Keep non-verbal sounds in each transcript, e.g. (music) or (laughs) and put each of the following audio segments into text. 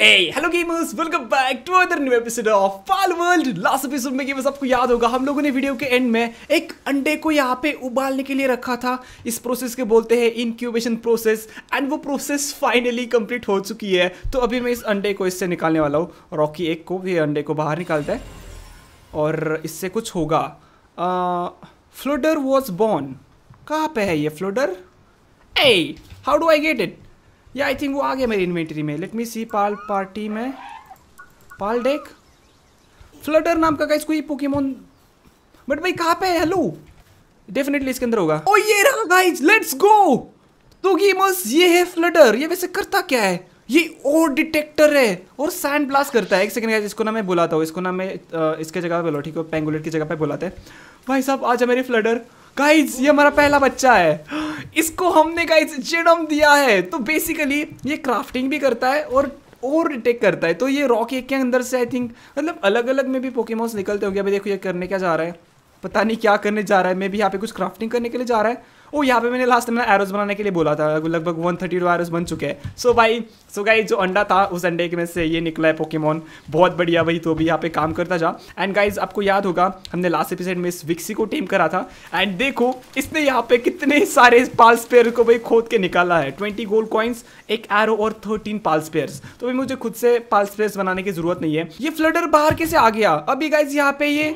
Hey, hello gamers, welcome back to another new episode of Fall World. Last episode में gamers आपको याद होगा हम लोगों ने वीडियो के एंड में एक अंडे को यहाँ पे उबालने के लिए रखा था इस प्रोसेस के बोलते हैं इनक्यूबेशन प्रोसेस एंड वो प्रोसेस फाइनली कंप्लीट हो चुकी है तो अभी मैं इस अंडे को इससे निकालने वाला हूँ रॉकी एक को ये अंडे को बाहर निकालता है और इससे कुछ होगा फ्लोडर वॉज बॉर्न कहाँ पे है ये folder ah how do I get it या आई थिंक वो आ गया मेरी इन्वेंट्री में लेट मी सी पाल पार्टी में पाल डेक फ्लटर नाम का गाइस कोई पोकेमोन बट भाई कहाँ पे है हेलो डेफिनेटली इसके अंदर होगा ओ oh, ये रहा गाइस लेट्स गो तो गेमर्स ये है फ्लटर ये वैसे करता क्या है ये और डिटेक्टर है और सैंड ब्लास्ट करता है एक सेकंड गाइस इसको ना मैं बुलाता हूँ इसको ना मैं इसके जगह पे लो ठीक है पेंगुलेट की जगह पे बुलाते हैं भाई साहब आ जा मेरी फ्लटर गाइज ये हमारा पहला बच्चा है इसको हमने गाइज जेडम दिया है तो बेसिकली ये क्राफ्टिंग भी करता है और ओवरटेक करता है तो ये रॉक एक के अंदर से आई थिंक मतलब अलग अलग में भी पोकेमोस निकलते होंगे अभी देखो ये करने क्या जा रहा है पता नहीं क्या करने जा रहा है मे भी यहाँ पे कुछ क्राफ्टिंग करने के लिए जा रहा है ओ यहाँ पे मैंने लास्ट में एरोज बनाने के लिए बोला था लगभग वन थर्टी टू एरोज बन चुके हैं सो भाई सो गाइज जो अंडा था उस अंडे के में से ये निकला है पोकेमॉन बहुत बढ़िया भाई तो भी यहाँ पे काम करता जा एंड गाइज आपको याद होगा हमने लास्ट एपिसोड में इस विक्सी को टीम करा था एंड देखो इसने यहाँ पे कितने सारे पाल्स पेयर को भाई खोद के निकाला है ट्वेंटी गोल्ड कॉइन्स एक एरो और थर्टीन पाल्स पेयर्स तो भाई मुझे खुद से पाल्स पेयर्स बनाने की जरूरत नहीं है ये फ्लडर बाहर कैसे आ गया अभी गाइज यहाँ पे ये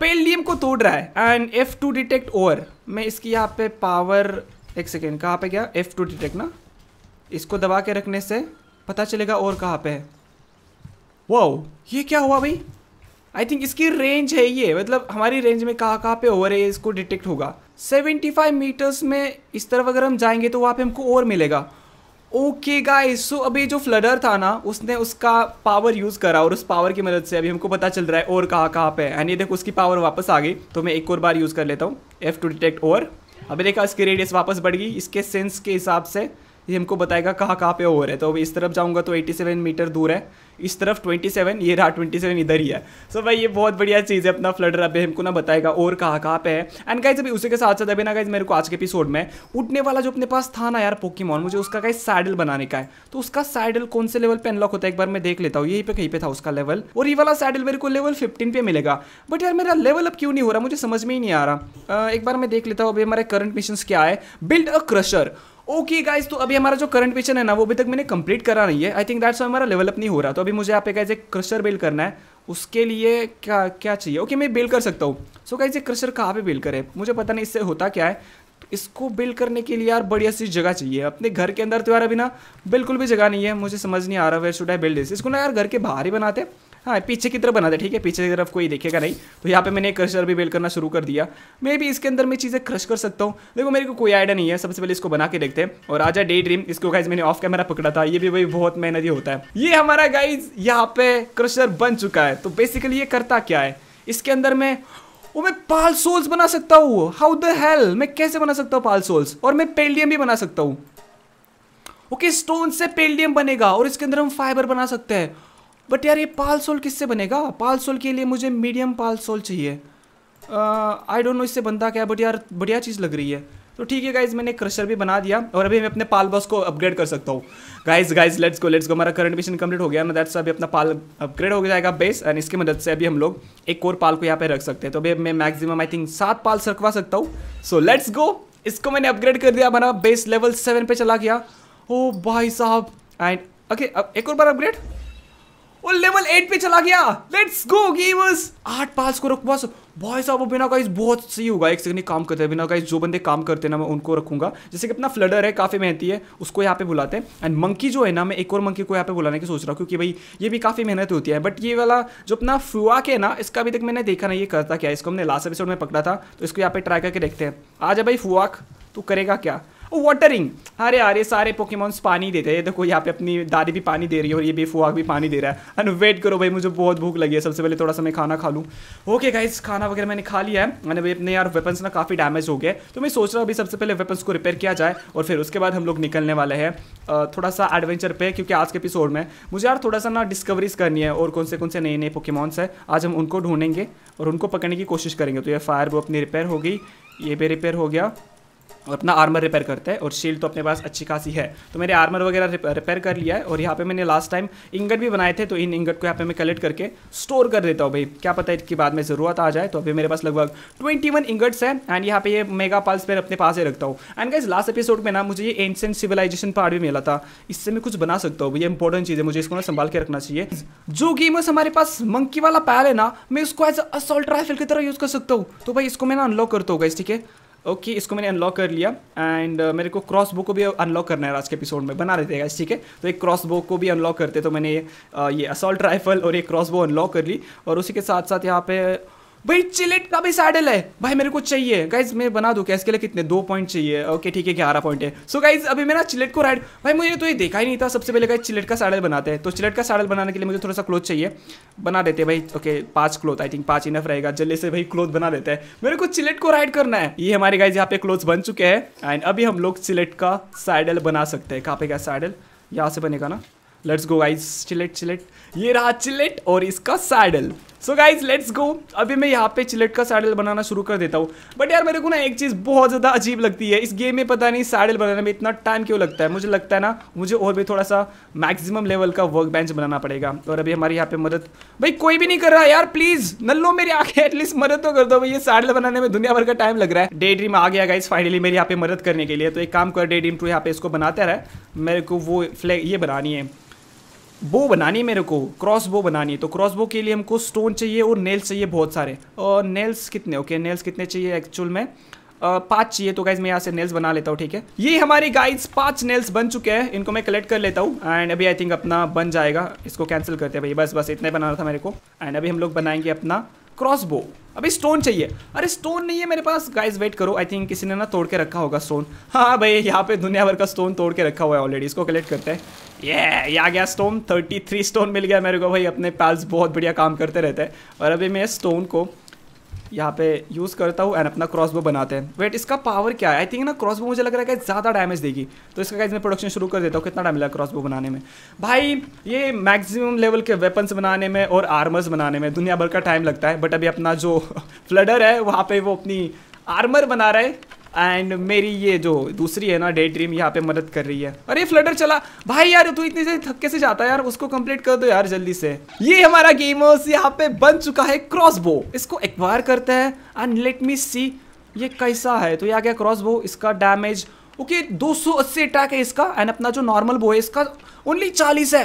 पेलियम को तोड़ रहा है and F to detect over मैं इसकी यहाँ पे पावर एक सेकेंड कहाँ पे गया एफ टू डिटेक्ट ना इसको दबा के रखने से पता चलेगा और कहाँ पे है वो ये क्या हुआ भाई आई थिंक इसकी रेंज है ये मतलब हमारी रेंज में कहाँ कहाँ पे ओवर है इसको डिटेक्ट होगा 75 मीटर्स में इस तरफ अगर हम जाएंगे तो वहाँ पे हमको ओवर मिलेगा ओके गाइस सो अभी जो फ्लडर था ना उसने उसका पावर यूज़ करा और उस पावर की मदद से अभी हमको पता चल रहा है और कहाँ कहाँ पे एंड ये देखो उसकी पावर वापस आ गई तो मैं एक और बार यूज़ कर लेता हूँ एफ़ टू डिटेक्ट और अभी देखा इसकी रेडियस वापस बढ़ गई इसके सेंस के हिसाब से ये हमको बताएगा कहाँ कहाँ पे रहा है तो अभी इस तरफ जाऊँगा तो 87 मीटर दूर है इस तरफ 27 ये रहा 27 इधर ही है सो so भाई ये बहुत बढ़िया चीज़ है अपना फ्लडर अभी हमको ना बताएगा और कहाँ कहाँ पे है एंड गाइज अभी उसी के साथ साथ अभी ना गाइज मेरे को आज के एपिसोड में उठने वाला जो अपने पास था ना यार पोकीमॉन मुझे उसका गाइज सैडल बनाने का है तो उसका सैडल कौन से लेवल पर अनलॉक होता है एक बार मैं देख लेता हूँ यही पे कहीं पर था उसका लेवल और ये वाला सैडल मेरे को लेवल फिफ्टीन पे मिलेगा बट यार मेरा लेवल अब क्यों नहीं हो रहा मुझे समझ में ही नहीं आ रहा एक बार मैं देख लेता हूँ अभी हमारे करंट मिशन क्या है build a crusher okay okay guys तो अभी हमारा जो करंट मिशन है ना वो अभी तक मैंने कंप्लीट करा नहीं है आई थिंक दैट्स हमारा लेवल अप नहीं हो रहा तो अभी मुझे यहाँ पे गाइस एक क्रशर बिल करना है उसके लिए क्या क्या चाहिए ओके okay, मैं बिल कर सकता हूँ सो गाइस ये क्रशर कहाँ पे बिल करे मुझे पता नहीं इससे होता क्या है तो इसको बिल करने के लिए यार बढ़िया सी जगह चाहिए अपने घर के अंदर तो यार अभी ना बिल्कुल भी जगह नहीं है मुझे समझ नहीं आ रहा where should I build this इसको ना यार घर के बाहर ही बनाते हैं हाँ पीछे की तरफ बना बनाते ठीक है पीछे की तरफ कोई देखेगा नहीं तो यहाँ पे मैंने एक क्रशर भी बेल करना शुरू कर दिया मे भी इसके अंदर मैं चीज़ें क्रश कर सकता हूँ देखो मेरे को कोई आइडिया नहीं है सबसे पहले इसको बना के देखते हैं और आजा डे ड्रीम इसको गाइज मैंने ऑफ कैमरा पकड़ा था ये भी भाई बहुत मेहनत ही होता है ये हमारा गाइज यहाँ पे क्रशर बन चुका है तो बेसिकली ये करता क्या है इसके अंदर मैं वो मैं पाल सोल्स बना सकता हूँ हाउ द हेल मैं कैसे बना सकता हूँ पाल सोल्स और मैं पेल्डियम भी बना सकता हूँ ओके स्टोन से पेल्डियम बनेगा और इसके अंदर हम फाइबर बना सकते हैं बट यार ये पाल सोल किससे बनेगा पाल सोल के लिए मुझे मीडियम पाल सोल चाहिए आई डोंट नो इससे बनता क्या बट यार बढ़िया चीज़ लग रही है तो ठीक है गाइज मैंने क्रशर भी बना दिया और अभी मैं अपने पाल बॉस को अपग्रेड कर सकता हूँ guys guys let's go let's go हमारा करंट मिशन कंप्लीट हो गया ना दैट्स अभी अपना पाल अपग्रेड हो जाएगा बेस एंड इसकी मदद से अभी हम लोग एक और पाल को यहाँ पे रख सकते हैं तो अभी मैं मैक्सिमम आई थिंक सात पाल सरकवा सकता हूँ सो लेट्स गो इसको मैंने अपग्रेड कर दिया बना बेस लेवल सेवन पे चला गया ओ oh, भाई साहब एंड ओके अब एक और बार अपग्रेड वो लेवल एट पे चला गया लेट्स गो गेमर्स आठ पास को रखो बस भाई साहब वो बिना गाइस बहुत सही होगा एक सेकंड काम करते हैं बिना गाइस जो बंदे काम करते हैं ना मैं उनको रखूंगा जैसे कि अपना फ्लडर है काफ़ी मेहनती है उसको यहाँ पे बुलाते हैं एंड मंकी जो है ना मैं एक और मंकी को यहाँ पे बुलाने की सोच रहा हूँ क्योंकि भाई ये भी काफ़ी मेहनत होती है बट ये वाला जो अपना फुआ के ना इसका अभी तक मैंने देखा नहीं ये करता क्या इसको हमने लास्ट एपिसोड में पकड़ा था तो इसको यहाँ पे ट्राई करके देखते हैं आ जाए भाई फुआक तू करेगा क्या वाटरिंग अरे अरे सारे पोकेमोन्स पानी देते हैं देखो यहाँ पे अपनी दादी भी पानी दे रही है और ये भी फुआक भी पानी दे रहा है एंड वेट करो भाई मुझे बहुत भूख लगी है सबसे पहले थोड़ा सा मैं खाना खा लूँ ओके गाइस खाना वगैरह मैंने खा लिया है मैंने भाई अपने यार वेपन्स ना काफ़ी डैमेज हो गए तो मैं सोच रहा हूँ अभी सबसे पहले वेपन्स को रिपेयर किया जाए और फिर उसके बाद हम लोग निकलने वाले हैं थोड़ा सा एडवेंचर पे क्योंकि आज के एपिसोड में मुझे यार थोड़ा सा ना डिस्कवरीज करनी है और कौन से कौन से नए नए पोकेमॉन्स है आज हम उनको ढूंढेंगे और उनको पकड़ने की कोशिश करेंगे तो ये फायर वो अपनी रिपेयर हो गई ये भी रिपेयर हो गया और अपना आर्मर रिपेयर करते हैं और शील्ड तो अपने पास अच्छी खासी है तो मेरे आर्मर वगैरह रिपेयर कर लिया है और यहाँ पे मैंने लास्ट टाइम इंगट भी बनाए थे तो इन इंगट को यहाँ पे मैं कलेक्ट करके स्टोर कर देता हूँ भाई क्या पता है इसकी बाद में ज़रूरत आ जाए तो अभी मेरे पास लगभग ट्वेंटी वन इंगट्स है एंड यहाँ पे ये मेगा पाल्स मैं अपने पास ही रखता हूँ एंड गाइज लास्ट एपिसोड में ना मुझे ये एंशेंट सिविलाइजेशन पार्ट भी मिला था इससे मैं कुछ बना सकता हूँ ये इंपॉर्टेंट चीज़ है मुझे इसको ना संभाल के रखना चाहिए जो गेमर्स हमारे पास मंकी वाला पैल है ना मैं उसको एज असोल्ट राइफल की तरह यूज़ कर सकता हूँ तो भाई इसको मैं ना अनलॉक करता हूँ गाइज ठीक है ओके okay, इसको मैंने अनलॉक कर लिया एंड uh, मेरे को क्रॉस बो को भी अनलॉक करना है आज के एपिसोड में बना देते हैं ठीक है तो एक क्रॉस बो को भी अनलॉक करते तो मैंने uh, ये असॉल्ट राइफल और एक क्रॉस बो अनलॉक कर ली और उसी के साथ साथ यहाँ पे भाई चिलेट का भी सैडल है भाई मेरे को चाहिए गाइज मैं बना दूँ क्या इसके लिए कितने दो पॉइंट चाहिए ओके ठीक है ग्यारह पॉइंट है सो so, गाइज अभी मेरा चिलेट को राइड भाई मुझे तो ये देखा ही नहीं था सबसे पहले गाइज चिलेट का सैडल बनाते हैं तो चिलेट का सैडल बनाने के लिए मुझे थोड़ा सा क्लोथ चाहिए बना देते भाई ओके पाँच क्लोथ आई थिंक पाँच इनफ रहेगा जल्दी से भाई क्लोथ बना देते हैं मेरे को चिलेट को राइड करना है ये हमारे गाइज यहाँ पे क्लोथ बन चुके हैं एंड अभी हम लोग चिलेट का सैडल बना सकते हैं कहाँ पे क्या सैडल यहाँ से बनेगा ना let's go guys Chillet Chillet ये रहा चिलेट और इसका saddle so guys let's go अभी मैं यहाँ पे चिलट का सैडल बनाना शुरू कर देता हूँ बट यार मेरे को ना एक चीज़ बहुत ज़्यादा अजीब लगती है इस गेम में पता नहीं सैडल बनाने में इतना टाइम क्यों लगता है मुझे लगता है ना मुझे और भी थोड़ा सा मैक्सिमम लेवल का वर्क बेंच बनाना पड़ेगा और अभी हमारे यहाँ पे मदद भाई कोई भी नहीं कर रहा यार प्लीज़ नल्लो मेरी आँखें एटलीस्ट मदद तो कर दो भाई ये सैडल बनाने में दुनिया भर का टाइम लग रहा है डे ड्रीम आ गया गाइज फाइनली मेरे यहाँ पे मदद करने के लिए तो एक काम कर डे ड्रीम टू यहाँ पे इसको बनाते रहा मेरे को वो फ्लैग ये बनानी है बो बनानी है मेरे को क्रॉस बो बनानी है तो क्रॉस बो के लिए हमको स्टोन चाहिए और नेल्स चाहिए बहुत सारे और नेल्स कितने ओके नेल्स कितने चाहिए एक्चुअल में पाँच चाहिए तो गाइज मैं यहाँ से नेल्स बना लेता हूँ ठीक है ये हमारी गाइज पाँच नेल्स बन चुके हैं इनको मैं कलेक्ट कर लेता हूँ एंड अभी आई थिंक अपना बन जाएगा इसको कैंसिल करते हैं भाई बस बस इतना ही बनाना था मेरे को एंड अभी हम लोग बनाएंगे अपना क्रॉसबो अभी स्टोन चाहिए अरे स्टोन नहीं है मेरे पास गाइस वेट करो आई थिंक किसी ने ना तोड़ के रखा होगा स्टोन हाँ, हाँ भाई यहाँ पे दुनिया भर का स्टोन तोड़ के रखा हुआ है ऑलरेडी इसको कलेक्ट करते हैं ये ये आ गया स्टोन 33 स्टोन मिल गया मेरे को भाई अपने पैल्स बहुत बढ़िया काम करते रहते हैं और अभी मैं स्टोन को यहाँ पे यूज़ करता हूँ एंड अपना क्रॉसबो बनाते हैं वेट इसका पावर क्या है आई थिंक ना क्रॉसबो मुझे लग रहा है कि ज़्यादा डैमेज देगी तो इसका गाइज प्रोडक्शन शुरू कर देता हूँ कितना टाइम लगा क्रॉसबो बनाने में भाई ये मैक्सिमम लेवल के वेपन्स बनाने में और आर्मर्स बनाने में दुनिया भर का टाइम लगता है बट अभी अपना जो फ्लडर (laughs) है वहाँ पर वो अपनी आर्मर बना रहा है एंड मेरी ये जो दूसरी है ना डे ड्रीम यहाँ पे मदद कर रही है अरे फ्लडर चला भाई यार तू इतने से थक्के से जाता है यार उसको कंप्लीट कर दो यार जल्दी से ये हमारा गेम यहाँ पे बन चुका है क्रॉसबो इसको एक्वायर करता है एंड लेट मी सी ये कैसा है तो ये आ गया क्रॉसबो इसका डैमेज ओके okay, 280 अटैक है इसका एंड अपना जो नॉर्मल बो है इसका ओनली 40 है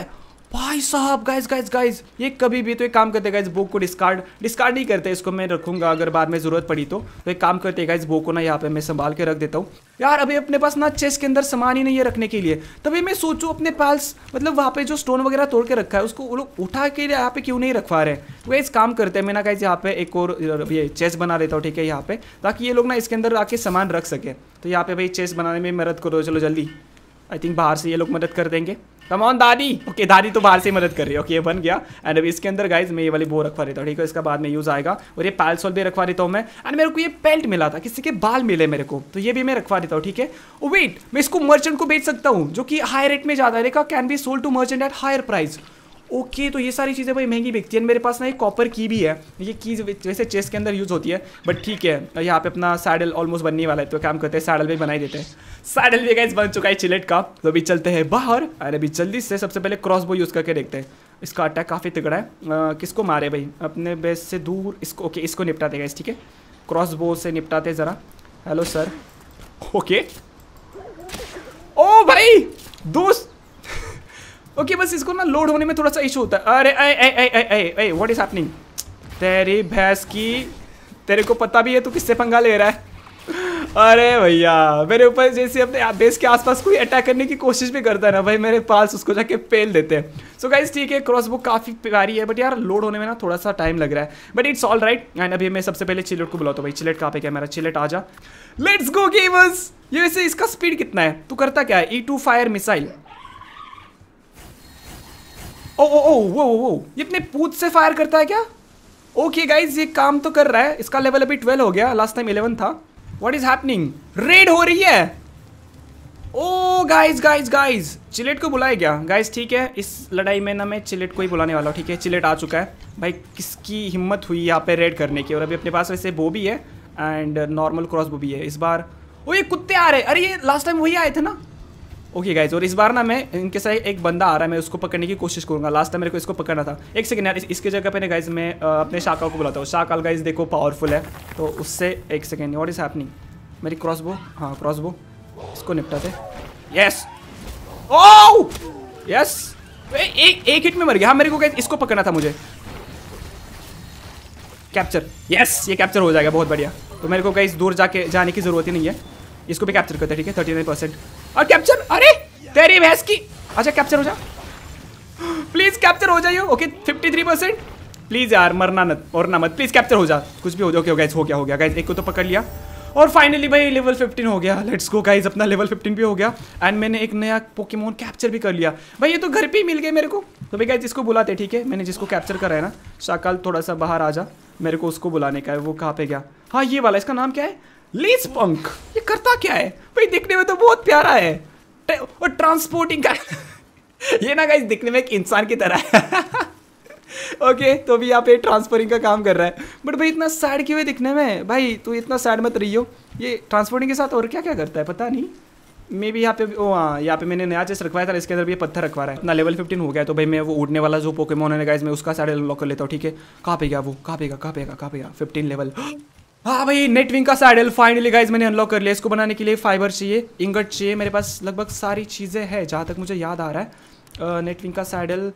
भाई साहब गाइज गाइस गाइज ये कभी भी तो एक काम करते गाइस बुक को डिस्कार्ड डिस्कार्ड नहीं करते इसको मैं रखूंगा अगर बाद में जरूरत पड़ी तो तो एक काम करते गाइस बुक को ना यहाँ पे मैं संभाल के रख देता हूँ यार अभी अपने पास ना चेस के अंदर सामान ही नहीं है रखने के लिए तभी मैं सोचू अपने पास मतलब वहाँ पे जो स्टोन वगैरह तोड़ के रखा है उसको वो लोग उठा के यहाँ पे क्यों नहीं रखवा रहे तो इस काम करते हैं मैं ना गाइज यहाँ पे एक और ये चेस बना देता हूँ ठीक है यहाँ पे ताकि ये लोग ना इसके अंदर आके सामान रख सके तो यहाँ पे भाई चेस बनाने में मदद करो चलो जल्दी आई थिंक बाहर से ये लोग मदद कर देंगे कमोन दादी ओके दादी तो बाहर से मदद कर रही है ओके ये बन गया एंड अब इसके अंदर गाइज मैं ये वाली बो रखवा देता हूँ ठीक है इसका बाद में यूज़ आएगा और ये पैल्सोल भी रखवा देता हूँ मैं एंड मेरे को ये पेल्ट मिला था किसी के बाल मिले मेरे को तो ये भी मैं रखवा देता हूँ ठीक है वेट oh, मैं इसको मर्चेंट को बेच सकता हूँ जो कि हाई रेट में ज़्यादा रहेगा can be sold to merchant at higher price okay तो ये सारी चीज़ें भाई महंगी बिकती है मेरे पास ना एक कॉपर की भी है ये की वैसे चेस के अंदर यूज़ होती है बट ठीक है यहाँ पे अपना सैडल ऑलमोस्ट बनने वाला है तो काम करते हैं सैडल भी बनाई देते हैं सैडल भी गैस बन चुका है चिलेट का तो अभी चलते हैं बाहर अरे अभी जल्दी से सबसे पहले क्रॉस बो यूज़ करके देखते हैं इसका अटैक काफ़ी तगड़ा है किसको मारे भाई अपने बेस से दूर इसको ओके इसको निपटाते गए ठीक है क्रॉसबो से निपटाते ज़रा हेलो सर ओके ओ भाई दोस्त ओके बस इसको ना लोड होने में थोड़ा सा इशू होता है अरे आए आए आए व्हाट इज हैपनिंग तेरी भैंस की तेरे को पता भी है तू किससे पंगा ले रहा है अरे भैया मेरे ऊपर जैसे अपने बेस के आसपास कोई अटैक करने की कोशिश भी करता है ना भाई मेरे पास उसको जाके पेल देते हैं सो गाइज ठीक है क्रॉस बुक काफ़ी प्यारी है बट यार लोड होने में ना थोड़ा सा टाइम लग रहा है but it's all right and अभी मैं सबसे पहले चिलेट को बुलाता हूँ भाई चिलेट कहाँ पे क्या मेरा चिलेट आ जा लेट्स गो गेमर्स ये वैसे इसका स्पीड कितना है तू करता क्या है E to fire missile oh oh oh वो वो ये अपने पूछ से फायर करता है क्या ओके गाइज ये काम तो कर रहा है इसका लेवल अभी ट्वेल्व हो गया लास्ट टाइम इलेवन था वट इज हैपनिंग रेड हो रही है oh guys guys guys Chillet को बुलाया गया गाइज ठीक है इस लड़ाई में ना मैं चिलेट को ही बुलाने वाला हूँ ठीक है चिलेट आ चुका है भाई किसकी हिम्मत हुई यहाँ पे रेड करने की और अभी अपने पास वैसे बो भी है एंड नॉर्मल क्रॉस बो भी है इस बार ओ ये कुत्ते आ रहे अरे ये लास्ट टाइम वही आए थे ना ओके गाइज और इस बार ना मैं इनके साथ एक बंदा आ रहा है मैं उसको पकड़ने की कोशिश करूंगा लास्ट टाइम मेरे को इसको पकड़ना था एक सेकेंड यार इस, इसके जगह पे ना गाइज मैं अपने शाकाल को बुलाता हूँ शाकाल गाइज देखो पावरफुल है तो उससे एक सेकेंड वॉट इज़ हैपनिंग मेरी क्रॉसबो हाँ क्रॉसबो इसको निपटाते यस ओ यस एक एक हिट में मर गया हाँ मेरे को गाइज इसको पकड़ना था मुझे कैप्चर यस ये कैप्चर हो जाएगा बहुत बढ़िया तो मेरे को गाइज दूर जाके जाने की ज़रूरत ही नहीं है इसको भी कैप्चर करते हैं ठीक है थर्टी नाइन परसेंट और कैप्चर अरे तेरी भैंस की अच्छा कैप्चर हो जा प्लीज कैप्चर हो जाइए okay fifty three percent please यार मरना मत और ना मत प्लीज कैप्चर हो जा कुछ भी हो जाओ ओके गाइज हो गया हो गया गाइज एक को तो पकड़ लिया और फाइनली भाई लेवल 15 हो गया लेट्स गो गाइज अपना लेवल 15 भी हो गया एंड मैंने एक नया पोकेमोन कैप्चर भी कर लिया भाई ये तो घर पे ही मिल गए मेरे को तो भाई गाइज इसको बुलाते ठीक है मैंने जिसको कैप्चर करा है ना शाकाल थोड़ा सा बाहर आ जा मेरे को उसको बुलाने का है वो कहाँ पे गया हाँ ये वाला इसका नाम क्या है लेस पंक ये करता क्या है भाई दिखने में तो बहुत प्यारा है और ट्रांसपोर्टिंग का (laughs) ये ना गाइस दिखने में एक इंसान की तरह है ओके (laughs) okay, तो भी यहाँ पे ट्रांसफरिंग का काम कर रहा है बट भाई इतना सैड क्यों है दिखने में भाई तू इतना सैड मत रही हो ये ट्रांसपोर्टिंग के साथ और क्या क्या करता है पता नहीं मे भी यहाँ पे ओ हाँ यहाँ पे मैंने नया चेस रखवाया था इसके अंदर भी पत्थर रखवा रहा है अपना लेवल फिफ्टीन हो गया तो भाई मैं वो उड़ने वाला जो पोकेमोन है गाइज मैं उसका साइड लॉक कर लेता हूँ ठीक है कहाँ पे गया वो कहाँ पे गया कहाँ पे गया कहाँ पे गया फिफ्टीन लेवल हाँ भाई नेटविंग का सैडल फाइनली गाइज मैंने अनलॉक कर लिया इसको बनाने के लिए फाइबर चाहिए इंगट चाहिए मेरे पास लगभग सारी चीज़ें हैं जहाँ तक मुझे याद आ रहा है नेटविंग का सैडल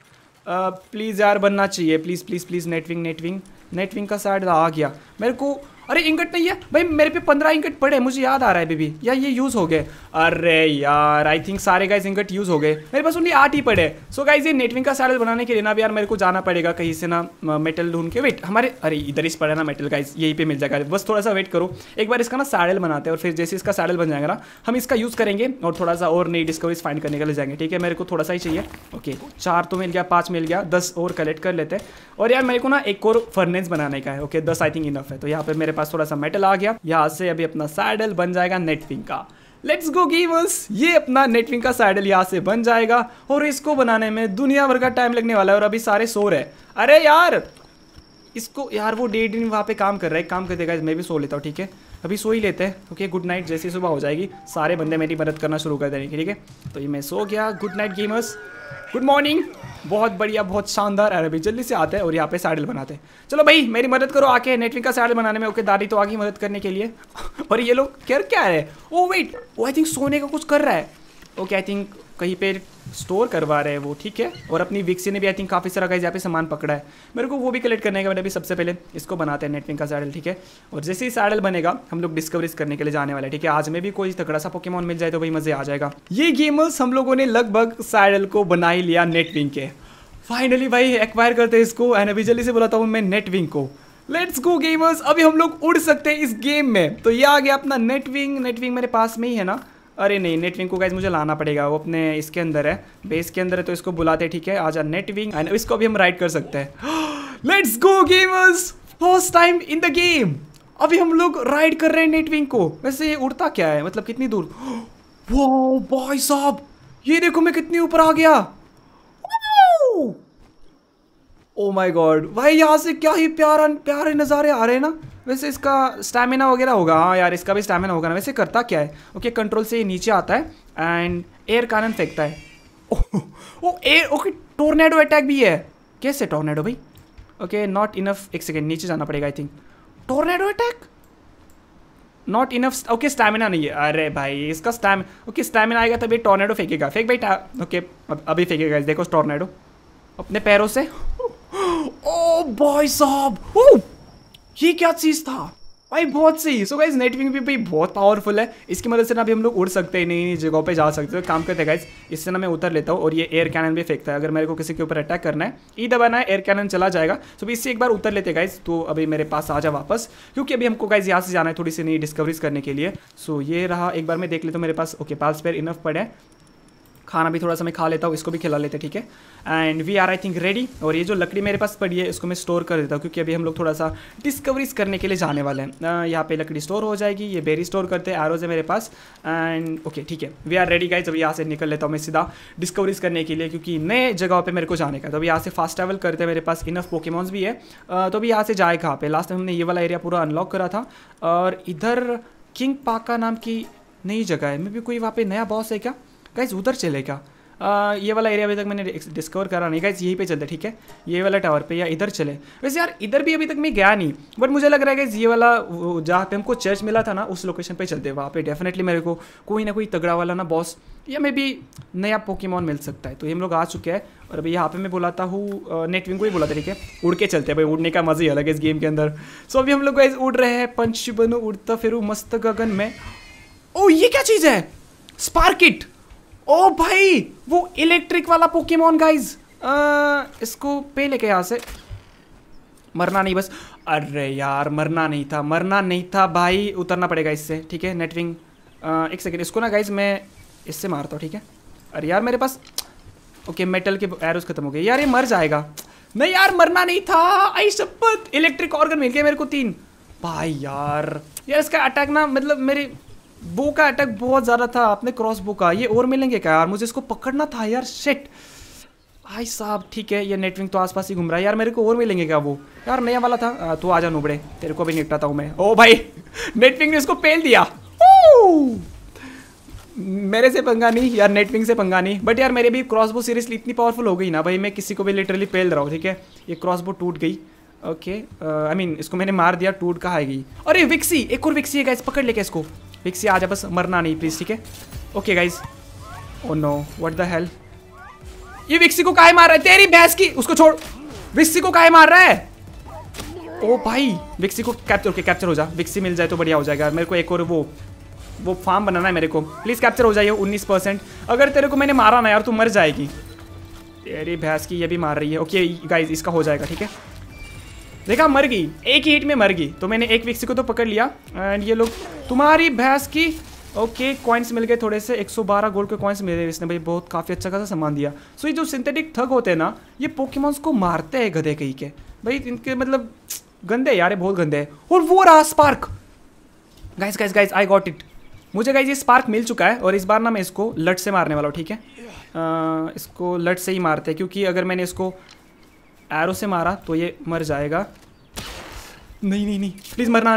प्लीज़ यार बनना चाहिए please please please Nitewing Nitewing Nitewing का सैडल आ गया मेरे को अरे इंगट नहीं है भाई मेरे पे पंद्रह इंगट पड़े मुझे याद आ रहा है बेबी यार ये यूज़ हो गए अरे यार आई थिंक सारे गाइज इंगट यूज़ हो गए मेरे पास उनकी आठ ही पड़े सो so, गाइज ये नेटविंग का सैडल बनाने के लिए ना भी यार मेरे को जाना पड़ेगा कहीं से ना मेटल ढूंढ के वेट हमारे अरे इधर इस पड़े ना मेटल गाइज यहीं पर मिल जाएगा बस थोड़ा सा वेट करो एक बार इसका ना सैडल बनाते हैं और फिर जैसे इसका सैडल बन जाएगा ना हम इसका यूज़ करेंगे और थोड़ा सा और नई डिस्कवरीज फाइंड करने के लिए जाएंगे ठीक है मेरे को थोड़ा सा ही चाहिए ओके चार तो मिल गया पाँच मिल गया दस और कलेक्ट कर लेते हैं और यार मेरे को ना एक और फर्नेस बनाने का है ओके दस आई थिंक इनफ है तो यहाँ पर मेरे मेरे पास थोड़ा सा मेटल आ गया यहाँ से अभी अपना सैडल बन जाएगा नेटविंग का लेट्स गो गेमर्स ये अपना नेटविंग का सैडल यहाँ से बन जाएगा और इसको बनाने में दुनिया भर का टाइम लगने वाला है और अभी सारे सो रहे हैं अरे यार इसको यार वो डे ड्रीम वहाँ पे काम कर रहा है काम कर देगा मैं भी सो लेता हूँ ठीक है अभी सो ही लेते हैं ओके गुड नाइट जैसी सुबह हो जाएगी सारे बंदे मेरी मदद करना शुरू कर देंगे ठीक है तो ये मैं सो गया good night gamers good morning बहुत बढ़िया बहुत शानदार अभी जल्दी से आते हैं और यहाँ पे सैडल बनाते हैं चलो भाई मेरी मदद करो आके नेटविंग का सैडल बनाने में ओके दादी तो आगे मदद करने के लिए और (laughs) ये लोग कर क्या है ओ oh, वेट वो आई थिंक सोने का कुछ कर रहा है ओके आई थिंक कहीं पे स्टोर करवा रहे हैं वो ठीक है और अपनी विक्सी ने भी आई थिंक काफ़ी सारा गाइज यहाँ पे सामान पकड़ा है मेरे को वो भी कलेक्ट करने का मैंने अभी सबसे पहले इसको बनाते हैं नेटविंग का सैडल ठीक है और जैसे ही सैडल बनेगा हम लोग डिस्कवरीज करने के लिए जाने वाले ठीक है आज में भी कोई तगड़ा सा पोकेमॉन मिल जाए तो भाई मज़े आ जाएगा ये गेमर्स हम लोगों ने लगभग सैडल को बना ही लिया नेटविंग के फाइनली भाई एक्वायर करते हैं इसको एंड अभी जल्दी से बुलाता हूँ मैं नेटविंग को लेट्स गो गेमर्स अभी हम लोग उड़ सकते हैं इस गेम में तो ये आ गया अपना नेटविंग नेटविंग मेरे पास में ही है ना अरे नहीं नेटविंग को गाइज मुझे लाना पड़ेगा वो अपने इसके अंदर है बेस के अंदर है तो इसको बुलाते ठीक है आजा नेटविंग एंड इसको भी हम राइड कर सकते हैं let's go gamers first time in the game अभी हम लोग राइड कर रहे हैं नेटविंग को वैसे ये उड़ता क्या है मतलब कितनी दूर वो (gasps) भाई साहब ये देखो मैं कितनी ऊपर आ गया ओ माय गॉड भाई यहाँ से क्या ही प्यारा प्यारे नज़ारे आ रहे हैं ना वैसे इसका स्टैमिना वगैरह होगा हाँ यार इसका भी स्टैमिना होगा ना वैसे करता क्या है ओके कंट्रोल से नीचे आता है एंड एयर कानन फेंकता है oh air okay tornado attack भी है कैसे टोर्नेडो भाई ओके नॉट इनफ एक सेकेंड नीचे जाना पड़ेगा I think tornado attack not enough okay stamina नहीं है अरे भाई इसका स्टैम ओके स्टैमिना आएगा तभी टोर्नेडो फेंकेगा फेंक भाई ओके अब अभी फेंकेगा देखो टोर्नेडो अपने पैरों से ओ बॉय साहब ओ ये क्या चीज़ था भाई बहुत सही सो गाइज नेटविंग भी भाई बहुत पावरफुल है इसकी मदद से ना अभी हम लोग उड़ सकते हैं नई नई जगहों पे जा सकते हैं काम करते हैं गाइज इससे ना मैं उतर लेता हूँ और ये एयर कैनन भी फेंकता है अगर मेरे को किसी के ऊपर अटैक करना है ई दबाना है एयर कैनन चला जाएगा सो भी इससे एक बार उतर लेते गाइज तो अभी मेरे पास आ जाए वापस क्योंकि अभी हमको गाइज यहाँ से जाना है थोड़ी सी नई डिस्कवरीज करने के लिए सो ये रहा एक बार मैं देख लेता हूँ मेरे पास ओके पास पेर इनफ पड़े खाना भी थोड़ा सा मैं खा लेता हूँ इसको भी खिला लेते ठीक है and we are I think ready और ये जो लकड़ी मेरे पास पड़ी है इसको मैं स्टोर कर देता हूँ क्योंकि अभी हम लोग थोड़ा सा डिस्कवरीज करने के लिए जाने वाले हैं यहाँ पे लकड़ी स्टोर हो जाएगी ये बेरी स्टोर करते हैं एरोज है मेरे पास एंड ओके ठीक है वी आर रेडी गाइज अभी यहाँ से निकल लेता हूँ मैं सीधा डिस्कवरीज करने के लिए क्योंकि नए जगह पर मेरे को जाने का तो अभी यहाँ से फास्ट ट्रैवल करते हैं मेरे पास इनफ पोकेमॉन्स भी है तो अभी यहाँ से जाए कहाँ पर लास्ट टाइम हमने ये वाला एरिया पूरा अनलॉक करा था और इधर किंग पाका नाम की नई जगह है मे भी कोई वहाँ पे नया बॉस है क्या गाइज उधर चले क्या आ, ये वाला एरिया अभी तक मैंने डिस्कवर करा नहीं गाइज यहीं पे चलते ठीक है ये वाला टावर पे या इधर चले वैसे यार इधर भी अभी तक मैं गया नहीं बट मुझे लग रहा है गाइज ये वाला जहाँ पे हमको चर्च मिला था ना उस लोकेशन पे चलते वहाँ पे डेफिनेटली मेरे को कोई ना कोई तगड़ा वाला ना बॉस या मे बी नया पोकेमॉन मिल सकता है तो हम लोग आ चुके हैं और अभी यहाँ पे मैं बुलाता हूँ नेटविंग को ही बुलाता ठीक है उड़ के चलते हैं भाई उड़ने का मज़ा ही अलग है इस गेम के अंदर सो अभी हम लोग गाइज उड़ रहे हैं पंच बनू उड़ता फिर मस्त गगन में ओ ये क्या चीज़ है स्पार्किट ओ भाई वो इलेक्ट्रिक वाला पोकेमोन गाइज इसको पे लेके यहाँ से मरना नहीं बस अरे यार मरना नहीं था मरना नहीं था भाई उतरना पड़ेगा इससे ठीक है नेटविंग एक सेकेंड इसको ना गाइज मैं इससे मारता हूँ ठीक है अरे यार मेरे पास ओके मेटल के एरोज खत्म हो गए यार ये मर जाएगा नहीं यार मरना नहीं था आई सपत इलेक्ट्रिक ऑर्गन मिल गया मेरे को तीन भाई यार यार इसका अटैक ना मतलब मेरे बो का अटैक बहुत ज़्यादा था आपने क्रॉस बो का ये और मिलेंगे क्या यार मुझे इसको पकड़ना था यार शेट भाई साहब ठीक है ये नेटविंग तो आसपास ही घूम रहा है यार मेरे को और मिलेंगे क्या वो यार नया वाला था आ, तो आ जा नुबड़े तेरे को भी निपटाता हूँ मैं ओ भाई (laughs) नेटविंग ने इसको पेल दिया मेरे से पंगा नहीं यार नेटविंग से पंगा नहीं बट यार मेरे भी क्रॉसबो सीरियसली इतनी पावरफुल हो गई ना भाई मैं किसी को भी लिटरली पेल रहा हूँ ठीक है ये क्रॉसबो टूट गई ओके आई मीन इसको मैंने मार दिया टूट कहा गई अरे विक्सी एक और विक्सी है गाइस पकड़ लेके इसको पिक्सी आ बस मरना नहीं प्लीज़ ठीक है okay guys oh no what the hell ये विक्सी को काय मार रहा है तेरी भैंस की उसको छोड़ विक्सी को काय मार रहा है ओ oh, भाई विक्सी को कैप्चर ओके कैप्चर हो जा विक्सी मिल जाए तो बढ़िया हो जाएगा मेरे को एक और वो वो फार्म बनाना है मेरे को प्लीज़ कैप्चर हो जाइए उन्नीस परसेंट अगर तेरे को मैंने मारा ना यार तू तो मर जाएगी तेरी भैंस की ये भी मार रही है ओके गाइज इसका हो जाएगा ठीक है देखा मर गई एक ही हिट में मर गई तो मैंने एक विक्सी को तो पकड़ लिया एंड ये लोग तुम्हारी भैंस की ओके कॉइन्स मिल गए थोड़े से 112 गोल्ड के कॉइन्स मिले इसने भाई बहुत काफ़ी अच्छा खासा सामान दिया सो so, ये जो सिंथेटिक थग होते हैं ना ये पोकेमॉन्स को मारते हैं गधे कहीं के भाई इनके मतलब गंदे यार बहुत गंदे है और वो रहा spark guys guys guys I got it मुझे गाइज ये स्पार्क मिल चुका है और इस बार ना मैं इसको लट से मारने वाला हूँ ठीक है आ, इसको लट से ही मारते हैं क्योंकि अगर मैंने इसको एरो से मारा तो ये मर जाएगा नहीं नहीं नहीं प्लीज़ मरना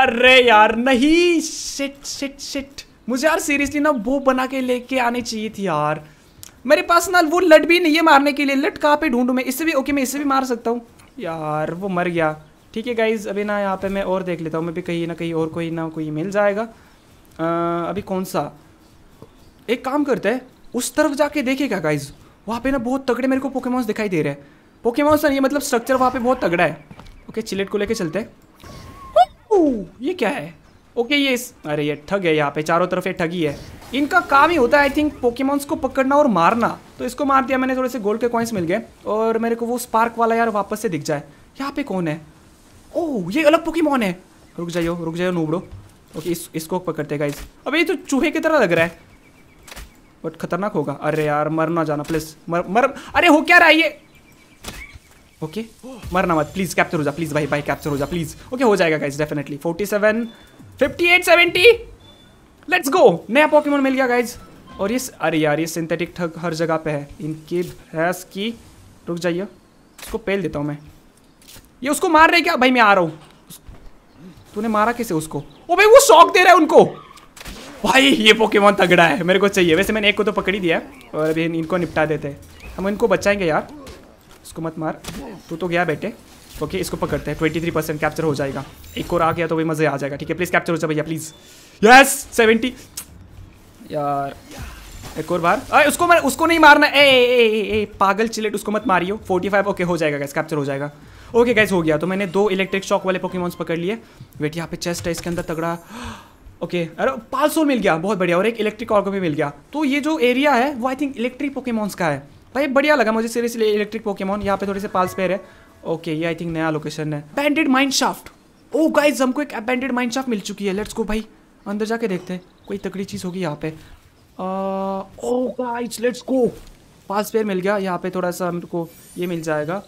अरे यार नहीं शिट शिट शिट मुझे यार सीरियसली ना वो बना के लेके आने चाहिए थी यार मेरे पास ना वो लट भी नहीं है मारने के लिए लट कहाँ पे ढूंढू मैं इससे भी ओके मैं इससे भी मार सकता हूँ यार वो मर गया ठीक है गाइज अभी ना यहाँ पे मैं और देख लेता हूँ मैं भी कहीं ना कहीं और कोई ना कोई मिल जाएगा आ, अभी कौन सा एक काम करते हैं उस तरफ जाके देखेगा गाइज वहाँ पे ना बहुत तगड़े मेरे को पोकेमोन्स दिखाई दे रहे हैं पोकेमोन सर ये मतलब स्ट्रक्चर वहाँ पे बहुत तगड़ा है ओके चिलेट को लेके चलते हैं ये क्या है ओके ये इस अरे ये ठग है यहाँ पे चारों तरफ ये ठगी है इनका काम ही होता है आई थिंक पोकेमॉन्स को पकड़ना और मारना तो इसको मार दिया मैंने थोड़े से गोल्ड के कॉइन्स मिल गए और मेरे को वो स्पार्क वाला यार वापस से दिख जाए यहाँ पे कौन है ओह oh, ये अलग पोकेमॉन है रुक जाइयो रुक जाइयो नूबड़ो ओके इस इसको पकड़ते गाइज अब ये तो चूहे की तरह लग रहा है बट खतरनाक होगा अरे यार मर ना जाना प्लीज मर मर अरे हो क्या रहा है ये ओके मरना मत प्लीज कैप्चर हो जा प्लीज भाई भाई कैप्चर हो जा प्लीज ओके हो जाएगा guys definitely forty seven fifty eight seventy let's go नया पॉकीमोन मिल गया गाइज और ये अरे यार ये सिंथेटिक ठग हर जगह पे है इनकी भैंस की रुक जाइए उसको पेल देता हूँ मैं ये उसको मार रहे क्या भाई मैं आ रहा हूँ तूने मारा कैसे उसको ओ भाई वो शौक दे रहा है उनको भाई ये पोकेमोन तगड़ा है मेरे को चाहिए वैसे मैंने एक को तो पकड़ी दिया है और अभी इनको निपटा देते हैं हम इनको बचाएंगे यार उसको मत मार तू तो गया बेटे ओके इसको पकड़ते हैं ट्वेंटी थ्री परसेंट कैप्चर हो जाएगा एक और आ गया तो भाई मज़े आ जाएगा ठीक है प्लीज़ कैप्चर हो जाए भैया प्लीज़ यस सेवेंटी यार एक और बार अरे उसको मैं उसको नहीं मारना ए ए ए ए, ए पागल चिलेट उसको मत मारियो फोर्टी फाइव ओके हो जाएगा गैस कैप्चर हो जाएगा ओके okay, गैस हो गया तो मैंने दो इलेक्ट्रिक शॉक वाले पोकेमॉन्स पकड़ लिए वेट यहाँ पे चेस्ट है इसके अंदर तगड़ा ओके okay, अरे पाल मिल गया बहुत बढ़िया और एक इलेक्ट्रिक को भी मिल गया तो ये जो एरिया है वो आई थिंक इलेक्ट्रिक पोकेमॉन्स का है भाई बढ़िया लगा मुझे सीरियसली इलेक्ट्रिक पोकेमोन यहाँ पे थोड़े से पाल्स पेर है ओके ये आई थिंक नया लोकेशन है banded mind shaft oh guys हमको एक बैंडेड माइंड शाफ्ट मिल चुकी है लेट्स गो भाई अंदर जाके देखते हैं कोई तकड़ी चीज़ होगी यहाँ पे oh guys let's go pal sphere मिल गया यहाँ पे थोड़ा सा हमको ये मिल जाएगा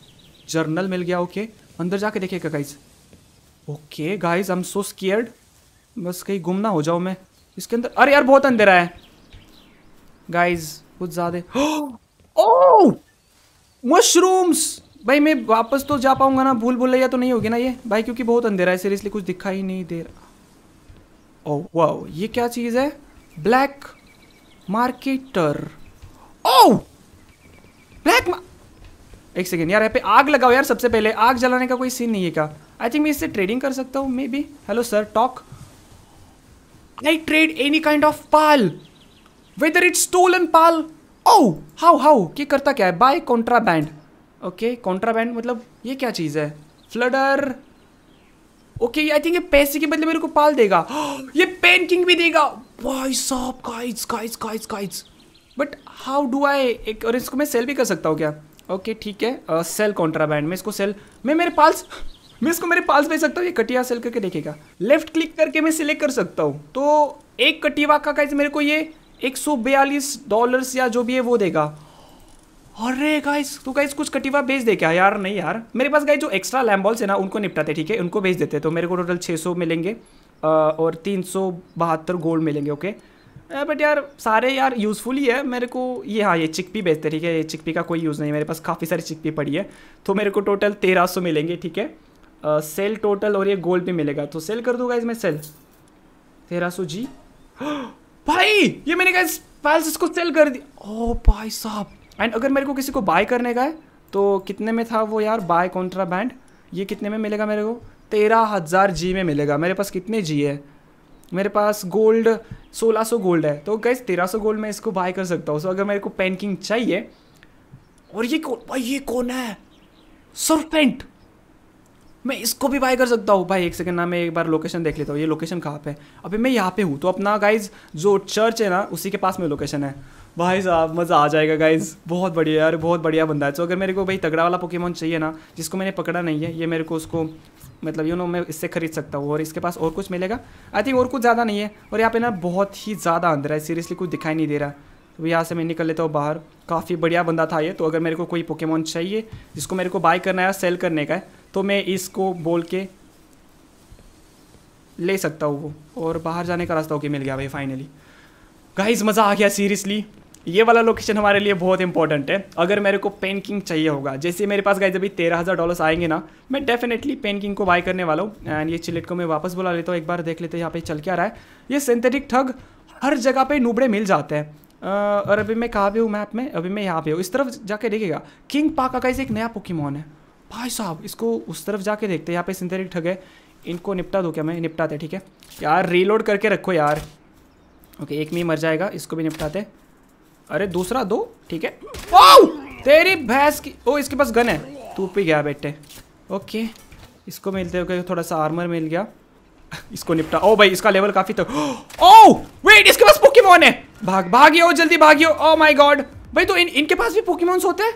जर्नल मिल गया ओके अंदर जाके देखेगा guys okay guys I am so scared बस कहीं गुम ना हो जाऊँ मैं इसके अंदर अरे यार बहुत अंधेरा है गाइज कुछ ज़्यादा (gasps) oh! ओ oh, मशरूम्स भाई मैं वापस तो जा पाऊंगा ना भूल भुलैया तो नहीं होगी ना ये भाई क्योंकि बहुत अंधेरा है सीरियसली कुछ दिखा ही नहीं दे रहा ओ oh, वाओ ये क्या चीज़ है ब्लैक मार्केटर ओ ब्लैक एक सेकेंड यार यहाँ पे आग लगाओ यार सबसे पहले आग जलाने का कोई सीन नहीं है क्या आई थिंक मैं इससे ट्रेडिंग कर सकता हूँ maybe hello sir talk I trade any kind of pal whether it's stolen pal oh how how ये करता क्या है बाय कॉन्ट्राबैंड ओके कॉन्ट्राबैंड मतलब ये क्या चीज़ है फ्लडर ओके आई थिंक ये पैसे के बदले मेरे को पाल देगा (gasps) ये पेन किंग भी देगा भाई साहब kites kites kites kites but how do I एक और इसको मैं सेल भी कर सकता हूँ क्या ओके okay, ठीक है आ, सेल कॉन्ट्राबैंड मैं इसको सेल मैं मेरे पाल्स (gasps) मैं इसको मेरे पाल्स भेज सकता हूँ ये कटिया सेल करके देखेगा लेफ्ट क्लिक करके मैं सिलेक्ट कर सकता हूँ तो एक कटिवा का मेरे को ये 142 डॉलर्स या जो भी है वो देगा अरे गाइस तो गाइस कुछ कटिवा बेच दे क्या यार नहीं यार मेरे पास गाइस जो एक्स्ट्रा लैम्बॉल्स है ना उनको निपटाते ठीक है उनको बेच देते तो मेरे को टोटल 600 मिलेंगे और तीन सौ बहत्तर गोल्ड मिलेंगे ओके बट यार सारे यार यूज़फुल ही है मेरे को ये हाँ ये चिकपी बेचते ठीक है ये चिकपी का कोई यूज़ नहीं मेरे पास काफ़ी सारी चिकपी पड़ी है तो मेरे को टोटल तेरह सौ मिलेंगे ठीक है सेल टोटल और ये गोल्ड भी मिलेगा तो सेल कर दूँगा इसमें सेल तेरह सौ जी भाई ये मैंने गाइस फाइल्स इसको सेल कर दिया ओ भाई साहब एंड अगर मेरे को किसी को बाय करने का है तो कितने में था वो यार बाय कॉन्ट्रा बैंड ये कितने में मिलेगा मेरे को तेरह हज़ार जी में मिलेगा मेरे पास कितने जी है मेरे पास गोल्ड सोलह सौ गोल्ड है तो गैस तेरह सौ गोल्ड मैं इसको बाय कर सकता हूँ सो अगर मेरे को पेंकिंग चाहिए और ये कौन भाई ये कौन है सरपेंट मैं इसको भी बाय कर सकता हूँ भाई एक सेकंड ना मैं एक बार लोकेशन देख लेता हूँ ये लोकेशन कहाँ पे अभी मैं यहाँ पे हूँ तो अपना गाइज जो चर्च है ना उसी के पास में लोकेशन है भाई साहब मज़ा आ जाएगा गाइज बहुत बढ़िया यार बहुत बढ़िया बंदा है तो अगर मेरे को भाई तगड़ा वाला पोकेमोन चाहिए ना जिसको मैंने पकड़ा नहीं है ये मेरे को उसको मतलब यू नो मैं इससे खरीद सकता हूँ और इसके पास और कुछ मिलेगा आई थिंक और कुछ ज़्यादा नहीं है और यहाँ पे ना बहुत ही ज़्यादा अंदर है सीरियसली कुछ दिखाई नहीं दे रहा तो यहाँ से मैं निकल लेता हूँ बाहर काफ़ी बढ़िया बंदा था ये तो अगर मेरे को कोई पोकेमोन चाहिए जिसको मेरे को बाय करना है सेल करने का है तो मैं इसको बोल के ले सकता हूँ वो और बाहर जाने का रास्ता ओके मिल गया भाई फाइनली गाइस मज़ा आ गया सीरियसली ये वाला लोकेशन हमारे लिए बहुत इंपॉर्टेंट है अगर मेरे को पेन किंग चाहिए होगा जैसे मेरे पास गाइज अभी तेरह हज़ार डॉलर्स आएंगे ना मैं डेफिनेटली पेन किंग को बाय करने वाला हूँ एंड ये चिलेट को मैं वापस बुला लेता हूँ एक बार देख लेते हैं यहाँ पे चल क्या रहा है ये सिंथेटिक ठग हर जगह पे नूबड़े मिल जाते हैं और अभी मैं कहाँ पे हूँ मैप में अभी मैं यहाँ पे हूँ इस तरफ जाके देखेगा किंग पाका का एक नया पोकीमोन है भाई साहब इसको उस तरफ जाके देखते हैं यहाँ पे सिंथेटिक ठग है इनको निपटा दो क्या मैं निपटाते ठीक है यार रीलोड करके रखो यार ओके एक में ही मर जाएगा इसको भी निपटाते अरे दूसरा दो ठीक है ओ तेरी भैंस की ओ इसके पास गन है तू पी गया बेटे ओके इसको मिलते हो थोड़ा सा आर्मर मिल गया (laughs) इसको निपटा ओ भाई इसका लेवल काफ़ी तो ओ (gasps) वेट oh! इसके पास पोकेमोन है भाग भागियो जल्दी भागियो ओ माय गॉड भाई तो इन इनके पास भी पोकेमॉन्स होते हैं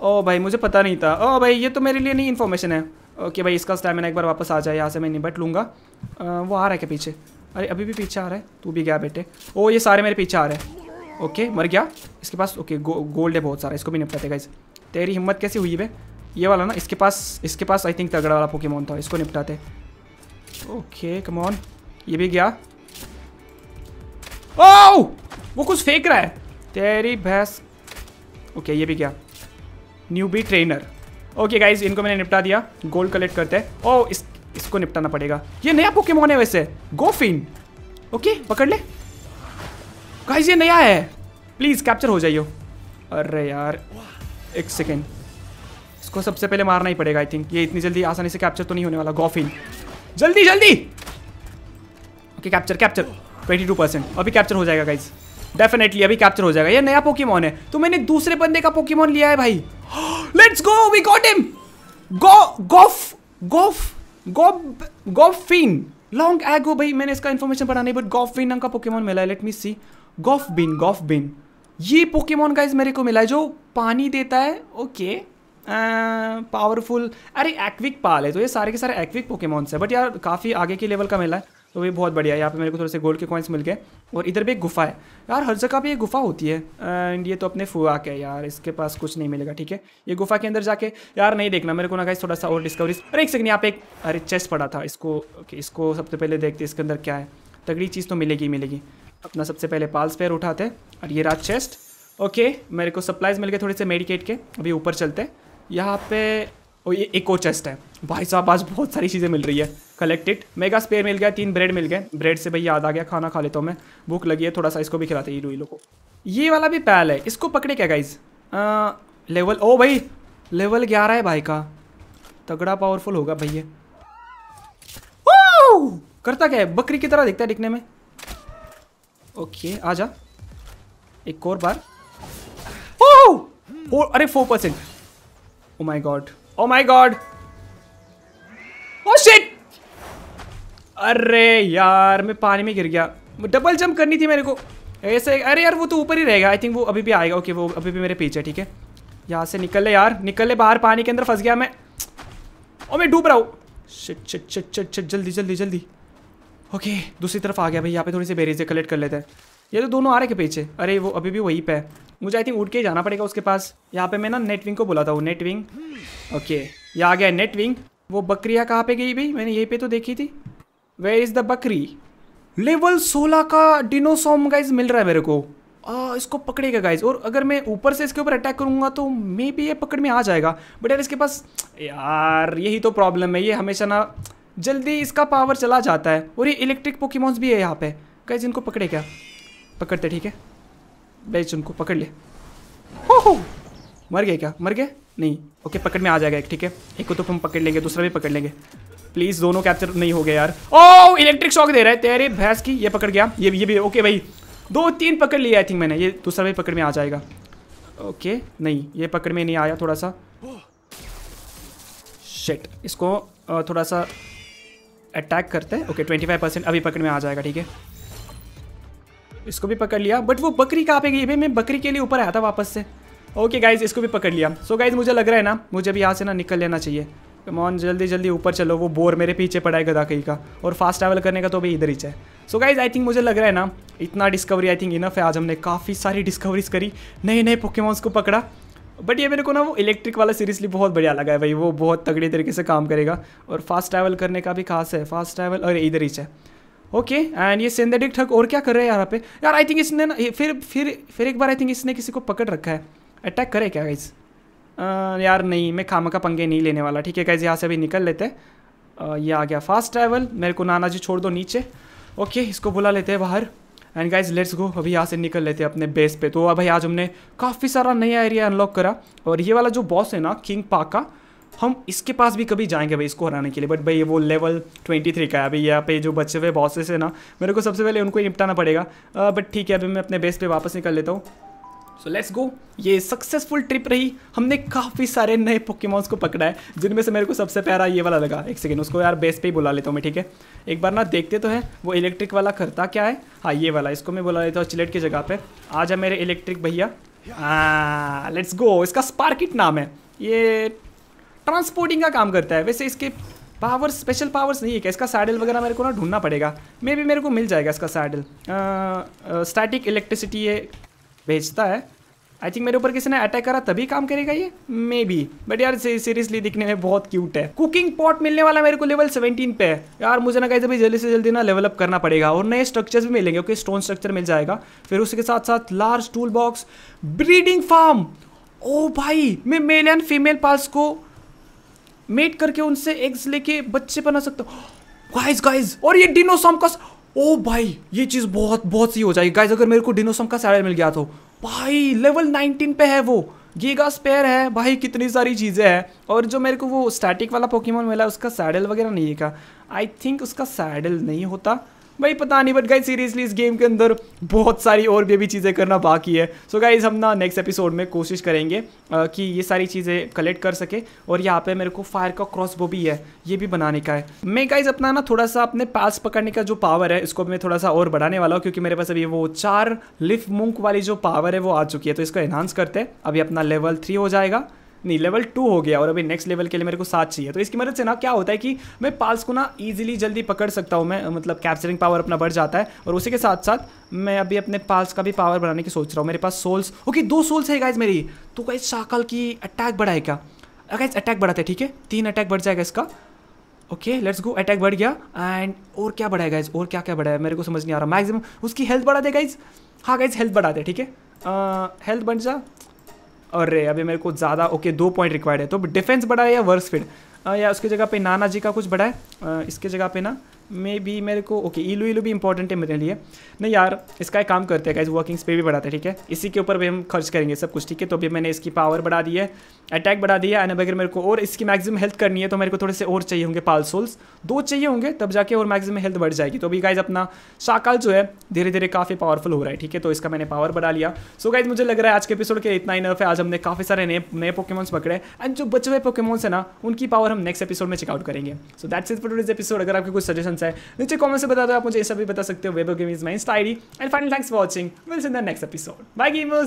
ओ oh भाई मुझे पता नहीं था ओ oh भाई ये तो मेरे लिए नहीं इन्फॉर्मेशन है ओके भाई इसका स्टैमिना एक बार वापस आ जाए यहाँ से मैं निपट लूँगा uh, वो आ रहा है क्या पीछे अरे अभी भी पीछे आ रहा है तू भी गया बेटे ओ oh, ये सारे मेरे पीछे आ रहे हैं ओके मर गया इसके पास ओके गो, गोल्ड है बहुत सारा इसको भी निपटाते गाइज तेरी हिम्मत कैसी हुई भाई ये वाला ना इसके पास इसके पास आई थिंक तगड़ा वाला पोकेमोन था इसको निपटाते ओके कमॉन ये भी गया ओह वो कुछ फेंक रहा है तेरी भैंस ओके ये भी क्या newbie trainer okay guys इनको मैंने निपटा दिया गोल्ड कलेक्ट करते हैं ओ oh, इस इसको निपटाना पड़ेगा ये नया पोकेमोन है वैसे गोफिन ओके पकड़ ले गाइज ये नया है प्लीज़ कैप्चर हो जाइयो अरे यार एक सेकेंड इसको सबसे पहले मारना ही पड़ेगा आई थिंक ये इतनी जल्दी आसानी से कैप्चर तो नहीं होने वाला गोफिन जल्दी जल्दी okay capture capture twenty two percent अभी कैप्चर हो जाएगा गाइज डेफिनेटली अभी कैप्चर हो जाएगा ये नया पोकीमोन है तो मैंने दूसरे बंदे का पोकीमोन लिया है भाई let's go we got him go गोफ गोफ गोफ गोफिन लॉन्ग एगो भाई मैंने इसका इन्फॉर्मेशन पढ़ा नहीं बट गॉफबिन नाम का पोकेमॉन मिला है लेट मी सी गोफ बिन गोफ बिन ये पोकेमॉन गाइज मेरे को मिला है जो पानी देता है ओके पावरफुल uh, अरे एक्विक पाल है तो ये सारे के सारे एक्विक पोकेमॉन्स है बट यार काफ़ी आगे के लेवल का मिला है तो भी बहुत बढ़िया यहाँ पे मेरे को थोड़े से गोल्ड के कॉइन्स मिल गए और इधर भी एक गुफा है यार हर जगह पे ये गुफा होती है एंड ये तो अपने फुआ के यार इसके पास कुछ नहीं मिलेगा ठीक है ये गुफा के अंदर जाके यार नहीं देखना मेरे को ना कहीं थोड़ा सा और डिस्कवरी अरे एक सेकंड यहाँ पे एक अरे चेस्ट पड़ा था इसको ओके इसको सबसे पहले देखते इसके अंदर क्या है तगड़ी चीज़ तो मिलेगी मिलेगी अपना सबसे पहले पाल्स पेयर उठाते और ये रात चेस्ट ओके मेरे को सप्लाइज मिल गए थोड़े से मेडिकेट के अभी ऊपर चलते यहाँ पे और ये एक और चेस्ट है भाई साहब आज बहुत सारी चीज़ें मिल रही है कलेक्ट इट मेगा स्पेयर मिल गया तीन ब्रेड मिल गए ब्रेड से भाई याद आ गया खाना खा लेता हूँ मैं भूख लगी है थोड़ा सा इसको भी खिलाते हैं ईलू को ये वाला भी पैल है इसको पकड़े क्या गाइज लेवल ओ भाई लेवल ग्यारह है भाई का तगड़ा पावरफुल होगा भैया करता क्या है बकरी की तरह दिखता है दिखने में ओके आ जा एक और बार ओ, ओ अरे four percent oh my god oh my god oh shit अरे यार मैं पानी में गिर गया डबल जंप करनी थी मेरे को ऐसे अरे यार वो तो ऊपर ही रहेगा आई थिंक वो अभी भी आएगा ओके वो अभी भी मेरे पीछे ठीक है यहाँ से निकल ले यार निकल ले बाहर पानी के अंदर फंस गया मैं और मैं डूब रहा हूँ shit shit shit shit shit जल्दी जल्दी जल्दी ओके दूसरी तरफ आ गया भाई यहाँ पे थोड़ी सी बेरीजें कलेक्ट कर लेते हैं ये तो दोनों आ रहे के पीछे अरे वो अभी भी वहीं पे है मुझे आई थिंक उठ के ही जाना पड़ेगा उसके पास यहाँ पे मैं ना नेट विंग को बुलाता हूँ नेट विंग ओके ये आ गया नेट विंग वो बकरिया कहाँ पे गई भाई मैंने यहीं पे तो देखी थी वे इज़ द बकरी लेवल सोलह का डिनोसॉम गाइज मिल रहा है मेरे को आ, इसको पकड़ेगा गाइज और अगर मैं ऊपर से इसके ऊपर अटैक करूंगा तो मे भी ये पकड़ में आ जाएगा बट यार इसके पास यार यही तो प्रॉब्लम है ये हमेशा ना जल्दी इसका पावर चला जाता है और ये इलेक्ट्रिक पोकीमोन्स भी है यहाँ पे गाइज इनको पकड़े क्या पकड़ते ठीक है बेच उनको पकड़ ले हो हो मर गए क्या मर गए नहीं ओके पकड़ में आ जाएगा एक ठीक है एक को तो हम पकड़ लेंगे दूसरा भी पकड़ लेंगे प्लीज दोनों कैप्चर नहीं हो गए यार ओ इलेक्ट्रिक शॉक दे रहा है तेरे भैंस की ये पकड़ गया ये ये भी ओके भाई दो तीन पकड़ लिया आई थिंक मैंने ये दूसरा भी पकड़ में आ जाएगा ओके नहीं ये पकड़ में नहीं आया थोड़ा सा शेट इसको थोड़ा सा अटैक करते हैं ओके ट्वेंटी फाइव परसेंट अभी पकड़ में आ जाएगा ठीक है इसको भी पकड़ लिया बट वो बकरी कहाँ पे गई भाई मैं बकरी के लिए ऊपर आया था वापस से ओके गाइज इसको भी पकड़ लिया सो so, गाइज मुझे लग रहा है ना मुझे अभी यहाँ से ना निकल लेना चाहिए कमॉन जल्दी जल्दी ऊपर चलो वो बोर मेरे पीछे पड़ा है गदा कहीं का और फास्ट ट्रैवल करने का तो भी इधर ही है सो गाइज आई थिंक मुझे लग रहा है ना इतना डिस्कवरी आई थिंक इनफ है आज हमने काफ़ी सारी डिस्कवरीज करी नए नए पोकेमॉन्स को पकड़ा बट ये मेरे को ना वो इलेक्ट्रिक वाला सीरियसली बहुत बढ़िया लगा है भाई वो बहुत तगड़ी तरीके से काम करेगा और फास्ट ट्रैवल करने का भी खास है फास्ट ट्रैवल और इधर ही है ओके एंड ये सिंथेटिक ठग और क्या कर रहा है यहाँ पे यार आई थिंक इसने ना फिर फिर फिर एक बार आई थिंक इसने किसी को पकड़ रखा है अटैक करे क्या गाइज़ यार नहीं मैं खामा का पंगे नहीं लेने वाला ठीक है कैसे यहाँ से अभी निकल लेते हैं ये आ गया फास्ट ट्रैवल मेरे को नाना जी छोड़ दो नीचे ओके इसको बुला लेते हैं बाहर एंड गाइज लेट्स गो अभी यहाँ से निकल लेते हैं अपने बेस पे तो भाई आज हमने काफ़ी सारा नया एरिया अनलॉक करा और ये वाला जो बॉस है ना किंग पाका हम इसके पास भी कभी जाएंगे भाई इसको हराने के लिए बट भाई ये वो लेवल 23 का है अभी यहाँ पे जो बचे हुए बॉसेस है ना मेरे को सबसे पहले उनको निपटाना पड़ेगा बट ठीक है अभी मैं अपने बेस पे वापस निकल लेता हूँ सो लेट्स गो ये सक्सेसफुल ट्रिप रही हमने काफ़ी सारे नए पोकेमॉन्स को पकड़ा है जिनमें से मेरे को सबसे प्यारा ये वाला लगा एक सेकेंड उसको यार बेस पे ही बुला लेता हूँ मैं ठीक है एक बार ना देखते तो है वो इलेक्ट्रिक वाला करता क्या है हाँ ये वाला इसको मैं बुला लेता हूँ चिलेट की जगह पर आ जा मेरे इलेक्ट्रिक भैया लेट्स हाँ, गो इसका स्पार्किट नाम है ये ट्रांसपोर्टिंग का काम करता है वैसे इसके पावर स्पेशल पावर्स नहीं है क्या इसका सैडल वगैरह मेरे को ना ढूंढना पड़ेगा मे भी मेरे को मिल जाएगा इसका सैडल स्टैटिक इलेक्ट्रिसिटी है भेजता है आई थिंक मेरे ऊपर किसी ने अटैक करा तभी काम करेगा ये मे बी बट यार सीरियसली दिखने में बहुत क्यूट है कुकिंग पॉट मिलने वाला मेरे को लेवल 17 पे है यार मुझे ना कहीं अभी जल्दी से जल्दी ना लेवलअप करना पड़ेगा और नए स्ट्रक्चर्स भी मिलेंगे ओके स्टोन स्ट्रक्चर मिल जाएगा फिर उसके साथ साथ large toolbox breeding farm oh भाई मैं मेल एंड फीमेल पास को मेट करके उनसे एग्स लेके बच्चे बना सकता हूँ गाइज गाइज और ये डिनोसॉम का ओ भाई ये चीज़ बहुत बहुत सी हो जाएगी गाइज अगर मेरे को डिनोसम का सैडल मिल गया तो भाई लेवल 19 पे है वो गीगा स्पेयर है भाई कितनी सारी चीज़ें हैं और जो मेरे को वो स्टैटिक वाला पोकेमोन मिला उसका सैडल वगैरह नहीं है का आई थिंक उसका सैडल नहीं होता भाई पता नहीं बट गाइज सीरियसली इस गेम के अंदर बहुत सारी और भी अभी चीज़ें करना बाकी है सो so गाइज हम ना नेक्स्ट एपिसोड में कोशिश करेंगे आ, कि ये सारी चीज़ें कलेक्ट कर सके और यहाँ पे मेरे को फायर का क्रॉस वो भी है ये भी बनाने का है मैं गाइज अपना ना थोड़ा सा अपने पास पकड़ने का जो पावर है इसको मैं थोड़ा सा और बढ़ाने वाला हूँ क्योंकि मेरे पास अभी वो चार लिफ मुंक वाली जो पावर है वो आ चुकी है तो इसको एनहांस करते हैं अभी अपना लेवल थ्री हो जाएगा नहीं लेवल टू हो गया और अभी नेक्स्ट लेवल के लिए मेरे को सात चाहिए तो इसकी मदद से ना क्या होता है कि मैं पाल्स को ना ईजिली जल्दी पकड़ सकता हूँ मैं मतलब कैप्चरिंग पावर अपना बढ़ जाता है और उसी के साथ साथ मैं अभी अपने पाल्स का भी पावर बढ़ाने की सोच रहा हूँ मेरे पास सोल्स ओके दो सोल्स है गाइज मेरी तो गाइज शाकल की अटैक बढ़ाएगा गाइज अटैक बढ़ाते हैं ठीक है तीन अटैक बढ़ जाएगा इसका ओके लेट्स गो अटैक बढ़ गया एंड और क्या बढ़ाएगा इस और क्या क्या बढ़ाया मेरे को समझ नहीं आ रहा मैक्सिमम उसकी हेल्थ बढ़ा दे गाइज हाँ गाइज हेल्थ बढ़ा दे ठीक है हेल्थ बढ़ जा और रे अभी मेरे को ज़्यादा ओके दो पॉइंट रिक्वायर्ड है तो डिफेंस बढ़ा है या वर्स फीड या उसकी जगह पे नाना जी का कुछ बड़ा है इसके जगह पे ना मे बी मेरे को ओके ईलू ईलू भी इंपॉर्टेंट है मेरे लिए नहीं यार इसका एक काम करते हैं गाइज वर्किंग्स पे भी बढ़ाते हैं ठीक है इसी के ऊपर भी हम खर्च करेंगे सब कुछ ठीक है तो अभी मैंने इसकी पावर बढ़ा दी है अटैक बढ़ा दिया एंड अगर मेरे को और इसकी मैक्सिमम हेल्थ करनी है तो मेरे को थोड़े से और चाहिए होंगे पाल सोल्स दो चाहिए होंगे तब जाके और मैक्सिमम हेल्थ बढ़ जाएगी तो अभी गाइज अपना शाकाल जो है धीरे धीरे काफ़ी पावरफुल हो रहा है ठीक है तो इसका मैंने पावर बढ़ा लिया सो so गाइज मुझे लग रहा है आज के एपिसोड के इतना ही नफ है आज हमने काफ़ी सारे नए नए पोकेमोन्स पकड़े एंड जो बचे हुए पोकेमोन्स है ना उनकी पावर हम नेक्स्ट एपिसोड में चेकआउट करेंगे so that's is for episode अगर आपके कुछ सजेशन है नीचे कॉमेंट से बता दो आप मुझे ऐसा भी बता सकते हो वेबो गेम इज माई स्टाइडी and final thanks for watching will in the next episode bye gamers